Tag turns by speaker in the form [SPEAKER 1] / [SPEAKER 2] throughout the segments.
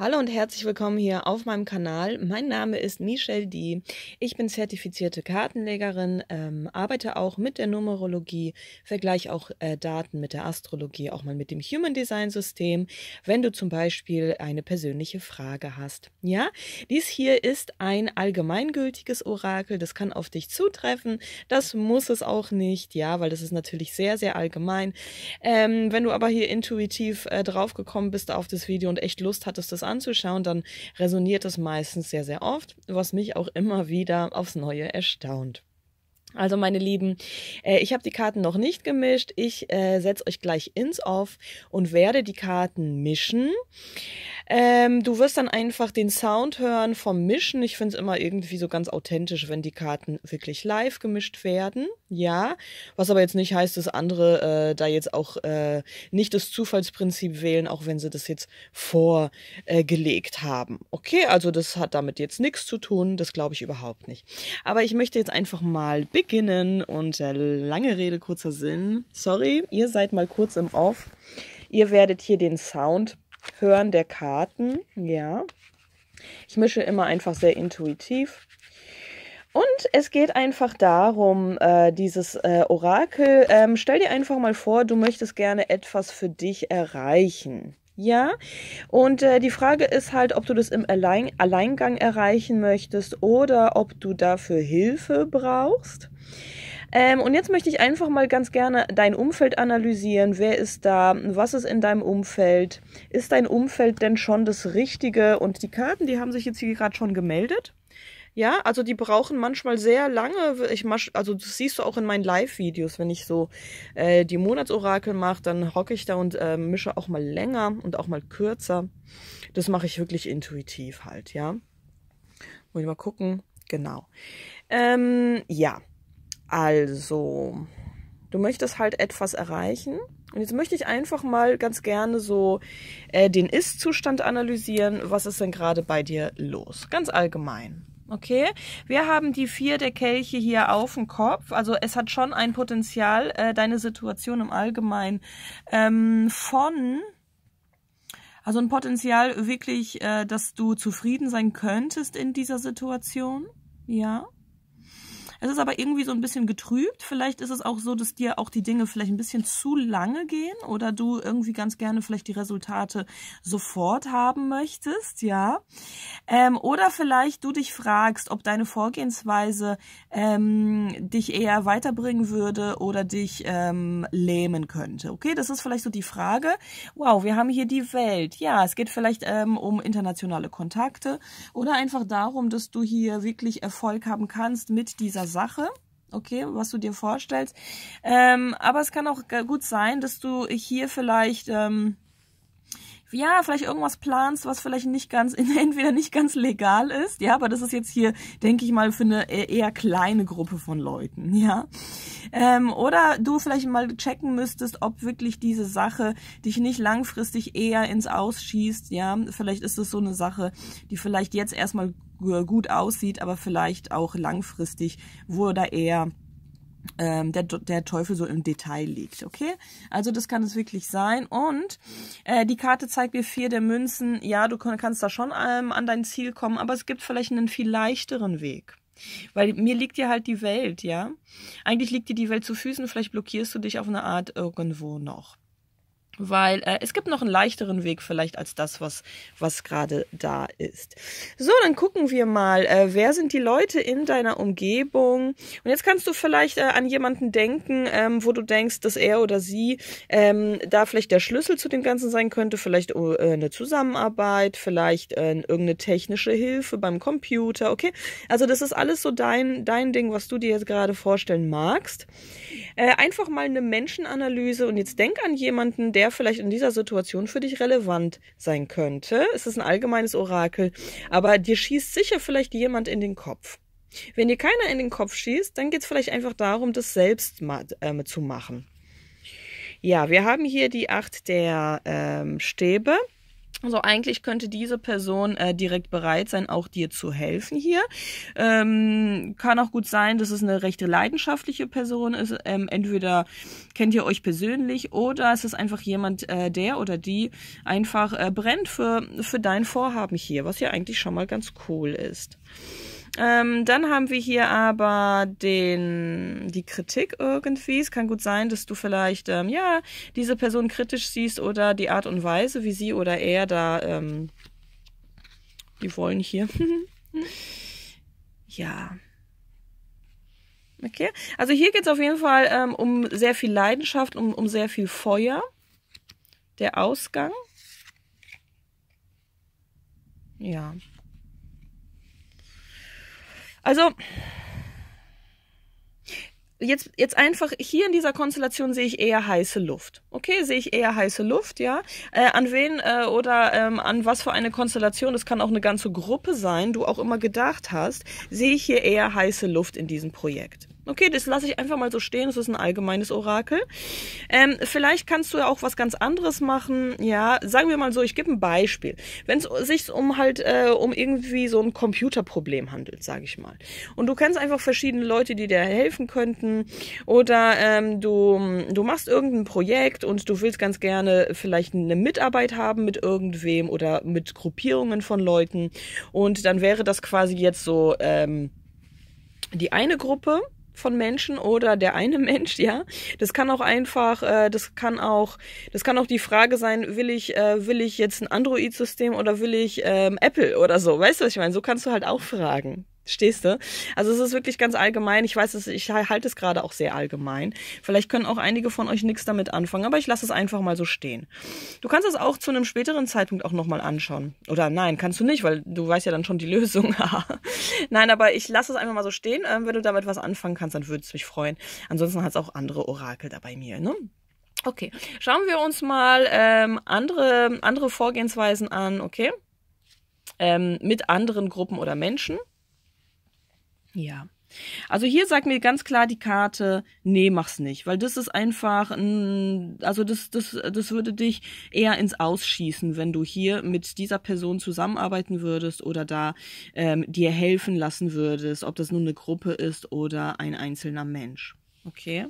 [SPEAKER 1] Hallo und herzlich willkommen hier auf meinem Kanal. Mein Name ist Michelle Die. Ich bin zertifizierte Kartenlegerin, ähm, arbeite auch mit der Numerologie, vergleiche auch äh, Daten mit der Astrologie, auch mal mit dem Human Design System, wenn du zum Beispiel eine persönliche Frage hast. Ja, dies hier ist ein allgemeingültiges Orakel. Das kann auf dich zutreffen. Das muss es auch nicht, ja, weil das ist natürlich sehr, sehr allgemein. Ähm, wenn du aber hier intuitiv äh, draufgekommen bist auf das Video und echt Lust hattest, das anzuschauen, dann resoniert es meistens sehr, sehr oft, was mich auch immer wieder aufs Neue erstaunt. Also meine Lieben, äh, ich habe die Karten noch nicht gemischt. Ich äh, setze euch gleich ins Off und werde die Karten mischen. Ähm, du wirst dann einfach den Sound hören vom Mischen. Ich finde es immer irgendwie so ganz authentisch, wenn die Karten wirklich live gemischt werden. Ja, was aber jetzt nicht heißt, dass andere äh, da jetzt auch äh, nicht das Zufallsprinzip wählen, auch wenn sie das jetzt vorgelegt äh, haben. Okay, also das hat damit jetzt nichts zu tun, das glaube ich überhaupt nicht. Aber ich möchte jetzt einfach mal beginnen und äh, lange Rede, kurzer Sinn. Sorry, ihr seid mal kurz im Off. Ihr werdet hier den Sound Hören der Karten, ja. Ich mische immer einfach sehr intuitiv. Und es geht einfach darum, äh, dieses äh, Orakel, ähm, stell dir einfach mal vor, du möchtest gerne etwas für dich erreichen. Ja, und äh, die Frage ist halt, ob du das im Allein Alleingang erreichen möchtest oder ob du dafür Hilfe brauchst. Ähm, und jetzt möchte ich einfach mal ganz gerne dein Umfeld analysieren. Wer ist da? Was ist in deinem Umfeld? Ist dein Umfeld denn schon das Richtige? Und die Karten, die haben sich jetzt hier gerade schon gemeldet. Ja, also die brauchen manchmal sehr lange. Ich mach, also das siehst du auch in meinen Live-Videos, wenn ich so äh, die Monatsorakel mache, dann hocke ich da und äh, mische auch mal länger und auch mal kürzer. Das mache ich wirklich intuitiv halt, ja. Wollen wir mal gucken. Genau. Ähm, ja, also, du möchtest halt etwas erreichen. Und jetzt möchte ich einfach mal ganz gerne so äh, den Ist-Zustand analysieren. Was ist denn gerade bei dir los? Ganz allgemein. Okay, wir haben die vier der Kelche hier auf dem Kopf. Also es hat schon ein Potenzial, äh, deine Situation im Allgemeinen ähm, von also ein Potenzial wirklich, äh, dass du zufrieden sein könntest in dieser Situation. Ja. Es ist aber irgendwie so ein bisschen getrübt. Vielleicht ist es auch so, dass dir auch die Dinge vielleicht ein bisschen zu lange gehen oder du irgendwie ganz gerne vielleicht die Resultate sofort haben möchtest, ja. Ähm, oder vielleicht du dich fragst, ob deine Vorgehensweise ähm, dich eher weiterbringen würde oder dich ähm, lähmen könnte. Okay, das ist vielleicht so die Frage. Wow, wir haben hier die Welt. Ja, es geht vielleicht ähm, um internationale Kontakte oder einfach darum, dass du hier wirklich Erfolg haben kannst mit dieser Sache, okay, was du dir vorstellst. Ähm, aber es kann auch gut sein, dass du hier vielleicht... Ähm, ja, vielleicht irgendwas planst, was vielleicht nicht ganz, entweder nicht ganz legal ist, ja, aber das ist jetzt hier, denke ich mal, für eine e-, eher kleine Gruppe von Leuten, ja. Ähm, oder du vielleicht mal checken müsstest, ob wirklich diese Sache dich nicht langfristig eher ins Ausschießt, ja. Vielleicht ist es so eine Sache, die vielleicht jetzt erstmal äh, gut aussieht, aber vielleicht auch langfristig, wo da eher ähm, der, der Teufel so im Detail liegt, okay? Also das kann es wirklich sein. Und äh, die Karte zeigt mir vier der Münzen. Ja, du kannst da schon ähm, an dein Ziel kommen, aber es gibt vielleicht einen viel leichteren Weg. Weil mir liegt ja halt die Welt, ja? Eigentlich liegt dir die Welt zu Füßen, vielleicht blockierst du dich auf eine Art irgendwo noch weil äh, es gibt noch einen leichteren Weg vielleicht als das, was, was gerade da ist. So, dann gucken wir mal, äh, wer sind die Leute in deiner Umgebung? Und jetzt kannst du vielleicht äh, an jemanden denken, ähm, wo du denkst, dass er oder sie ähm, da vielleicht der Schlüssel zu dem Ganzen sein könnte, vielleicht oh, äh, eine Zusammenarbeit, vielleicht äh, irgendeine technische Hilfe beim Computer, okay? Also das ist alles so dein, dein Ding, was du dir jetzt gerade vorstellen magst. Äh, einfach mal eine Menschenanalyse und jetzt denk an jemanden, der vielleicht in dieser Situation für dich relevant sein könnte. Es ist ein allgemeines Orakel, aber dir schießt sicher vielleicht jemand in den Kopf. Wenn dir keiner in den Kopf schießt, dann geht es vielleicht einfach darum, das selbst ma äh, zu machen. Ja, wir haben hier die Acht der ähm, Stäbe. Also eigentlich könnte diese Person äh, direkt bereit sein, auch dir zu helfen hier. Ähm, kann auch gut sein, dass es eine rechte leidenschaftliche Person ist. Ähm, entweder kennt ihr euch persönlich oder es ist einfach jemand, äh, der oder die einfach äh, brennt für, für dein Vorhaben hier, was ja eigentlich schon mal ganz cool ist. Ähm, dann haben wir hier aber den, die Kritik irgendwie. Es kann gut sein, dass du vielleicht, ähm, ja, diese Person kritisch siehst oder die Art und Weise, wie sie oder er da, ähm, die wollen hier. ja. Okay. Also hier geht es auf jeden Fall ähm, um sehr viel Leidenschaft, um, um sehr viel Feuer. Der Ausgang. Ja. Also, jetzt, jetzt einfach hier in dieser Konstellation sehe ich eher heiße Luft. Okay, sehe ich eher heiße Luft, ja. Äh, an wen äh, oder ähm, an was für eine Konstellation, das kann auch eine ganze Gruppe sein, du auch immer gedacht hast, sehe ich hier eher heiße Luft in diesem Projekt. Okay, das lasse ich einfach mal so stehen. Das ist ein allgemeines Orakel. Ähm, vielleicht kannst du ja auch was ganz anderes machen. Ja, sagen wir mal so, ich gebe ein Beispiel. Wenn es sich um halt äh, um irgendwie so ein Computerproblem handelt, sage ich mal. Und du kennst einfach verschiedene Leute, die dir helfen könnten. Oder ähm, du, du machst irgendein Projekt und du willst ganz gerne vielleicht eine Mitarbeit haben mit irgendwem oder mit Gruppierungen von Leuten. Und dann wäre das quasi jetzt so ähm, die eine Gruppe von Menschen oder der eine Mensch, ja. Das kann auch einfach, äh, das kann auch, das kann auch die Frage sein, will ich, äh, will ich jetzt ein Android-System oder will ich ähm, Apple oder so? Weißt du, was ich meine? So kannst du halt auch fragen. Stehst du? Also es ist wirklich ganz allgemein. Ich weiß, ich halte es gerade auch sehr allgemein. Vielleicht können auch einige von euch nichts damit anfangen, aber ich lasse es einfach mal so stehen. Du kannst es auch zu einem späteren Zeitpunkt auch nochmal anschauen. Oder nein, kannst du nicht, weil du weißt ja dann schon die Lösung. nein, aber ich lasse es einfach mal so stehen. Ähm, wenn du damit was anfangen kannst, dann würde es mich freuen. Ansonsten hat es auch andere Orakel da bei mir. Ne? Okay, schauen wir uns mal ähm, andere, andere Vorgehensweisen an, okay? Ähm, mit anderen Gruppen oder Menschen. Ja. Also hier sagt mir ganz klar die Karte, nee, mach's nicht, weil das ist einfach, also das, das, das würde dich eher ins Ausschießen, wenn du hier mit dieser Person zusammenarbeiten würdest oder da ähm, dir helfen lassen würdest, ob das nun eine Gruppe ist oder ein einzelner Mensch. Okay.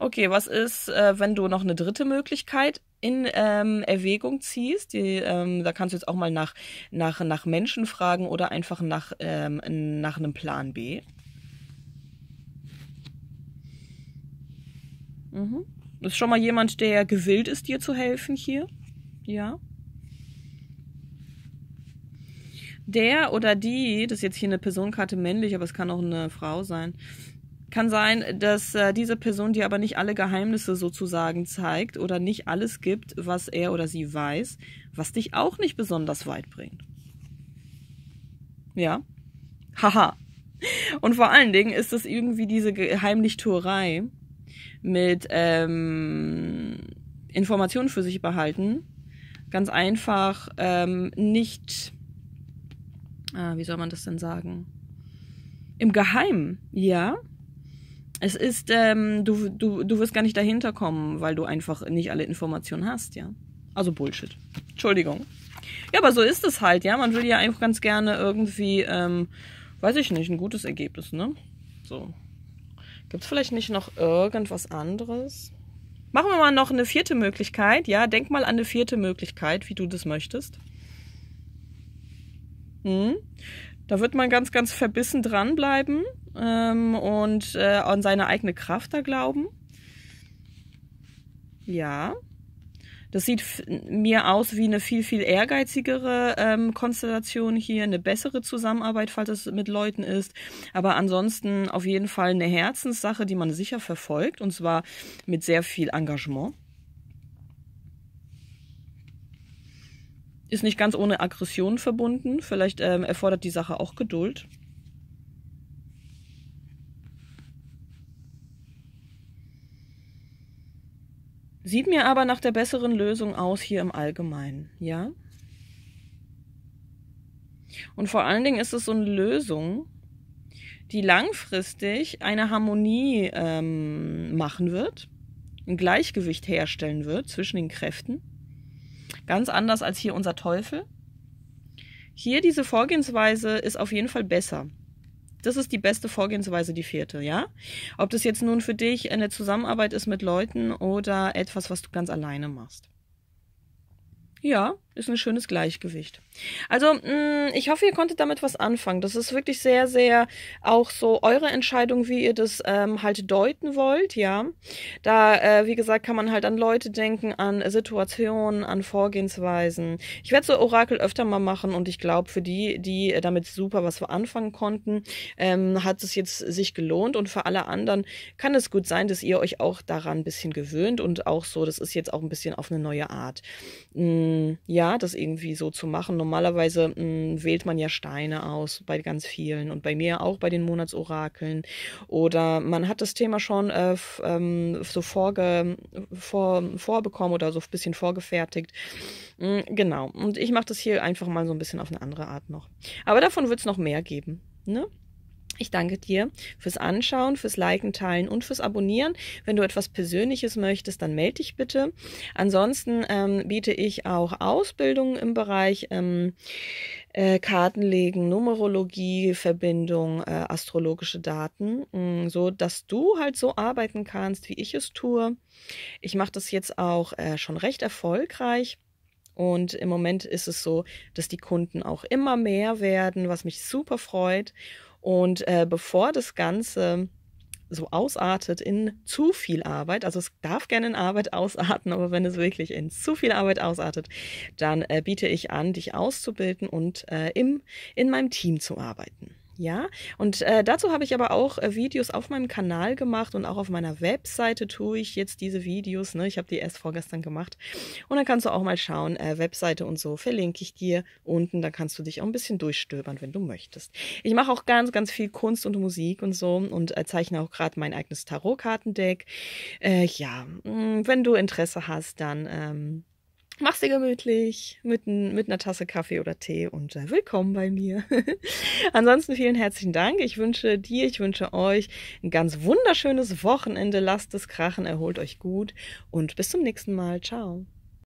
[SPEAKER 1] Okay, was ist, äh, wenn du noch eine dritte Möglichkeit in ähm, Erwägung ziehst, die, ähm, da kannst du jetzt auch mal nach, nach, nach Menschen fragen oder einfach nach, ähm, nach einem Plan B. Mhm. Ist schon mal jemand, der gewillt ist, dir zu helfen hier? Ja. Der oder die, das ist jetzt hier eine Personenkarte männlich, aber es kann auch eine Frau sein, kann sein, dass äh, diese Person dir aber nicht alle Geheimnisse sozusagen zeigt oder nicht alles gibt, was er oder sie weiß, was dich auch nicht besonders weit bringt. Ja? Haha. Und vor allen Dingen ist das irgendwie diese Geheimnichtuerei mit ähm, Informationen für sich behalten. Ganz einfach ähm, nicht, äh, wie soll man das denn sagen? Im Geheimen, ja, es ist, ähm, du, du, du wirst gar nicht dahinter kommen, weil du einfach nicht alle Informationen hast, ja. Also Bullshit. Entschuldigung. Ja, aber so ist es halt, ja. Man will ja einfach ganz gerne irgendwie, ähm, weiß ich nicht, ein gutes Ergebnis, ne? So. Gibt's vielleicht nicht noch irgendwas anderes? Machen wir mal noch eine vierte Möglichkeit, ja. Denk mal an eine vierte Möglichkeit, wie du das möchtest. Mhm. Da wird man ganz, ganz verbissen dranbleiben ähm, und äh, an seine eigene Kraft da glauben. Ja. Das sieht mir aus wie eine viel, viel ehrgeizigere ähm, Konstellation hier, eine bessere Zusammenarbeit, falls es mit Leuten ist. Aber ansonsten auf jeden Fall eine Herzenssache, die man sicher verfolgt und zwar mit sehr viel Engagement. ist nicht ganz ohne Aggression verbunden. Vielleicht ähm, erfordert die Sache auch Geduld. Sieht mir aber nach der besseren Lösung aus hier im Allgemeinen, ja? Und vor allen Dingen ist es so eine Lösung, die langfristig eine Harmonie ähm, machen wird, ein Gleichgewicht herstellen wird zwischen den Kräften Ganz anders als hier unser Teufel. Hier diese Vorgehensweise ist auf jeden Fall besser. Das ist die beste Vorgehensweise, die vierte, ja? Ob das jetzt nun für dich eine Zusammenarbeit ist mit Leuten oder etwas, was du ganz alleine machst. Ja, ist ein schönes Gleichgewicht. Also, mm, ich hoffe, ihr konntet damit was anfangen. Das ist wirklich sehr, sehr auch so eure Entscheidung, wie ihr das ähm, halt deuten wollt, ja. Da, äh, wie gesagt, kann man halt an Leute denken, an Situationen, an Vorgehensweisen. Ich werde so Orakel öfter mal machen und ich glaube, für die, die damit super was anfangen konnten, ähm, hat es jetzt sich gelohnt und für alle anderen kann es gut sein, dass ihr euch auch daran ein bisschen gewöhnt und auch so, das ist jetzt auch ein bisschen auf eine neue Art. Mh, mm, ähm, ja, das irgendwie so zu machen. Normalerweise mh, mm, wählt man ja Steine aus bei ganz vielen und bei mir auch bei den Monatsorakeln. Oder man hat das Thema schon äh, ähm, so vorge vor vorbekommen oder so ein bisschen vorgefertigt. Mh, mm, genau. Und ich mache das hier einfach mal so ein bisschen auf eine andere Art noch. Aber davon wird es noch mehr geben. Ne? Ich danke dir fürs Anschauen, fürs Liken, Teilen und fürs Abonnieren. Wenn du etwas Persönliches möchtest, dann melde dich bitte. Ansonsten ähm, biete ich auch Ausbildungen im Bereich ähm, äh, Kartenlegen, Numerologie, Verbindung, äh, astrologische Daten, mh, mm, so dass du halt so arbeiten kannst, wie ich es tue. Ich mache das jetzt auch äh, schon recht erfolgreich. Und im Moment ist es so, dass die Kunden auch immer mehr werden, was mich super freut. Und äh, bevor das Ganze so ausartet in zu viel Arbeit, also es darf gerne in Arbeit ausarten, aber wenn es wirklich in zu viel Arbeit ausartet, dann äh, biete ich an, dich auszubilden und äh, im, in meinem Team zu arbeiten. Ja, und äh, dazu habe ich aber auch äh, Videos auf meinem Kanal gemacht und auch auf meiner Webseite tue ich jetzt diese Videos. Ne? Ich habe die erst vorgestern gemacht. Und dann kannst du auch mal schauen, äh, Webseite und so verlinke ich dir unten. Da kannst du dich auch ein bisschen durchstöbern, wenn du möchtest. Ich mache auch ganz, ganz viel Kunst und Musik und so und äh, zeichne auch gerade mein eigenes Tarotkartendeck. Äh, ja, mh, mm, wenn du Interesse hast, dann. Ähm, Mach's dir gemütlich mit, mit einer Tasse Kaffee oder Tee und äh, willkommen bei mir. Ansonsten vielen herzlichen Dank. Ich wünsche dir, ich wünsche euch ein ganz wunderschönes Wochenende. Lasst es krachen, erholt euch gut und bis zum nächsten Mal. Ciao.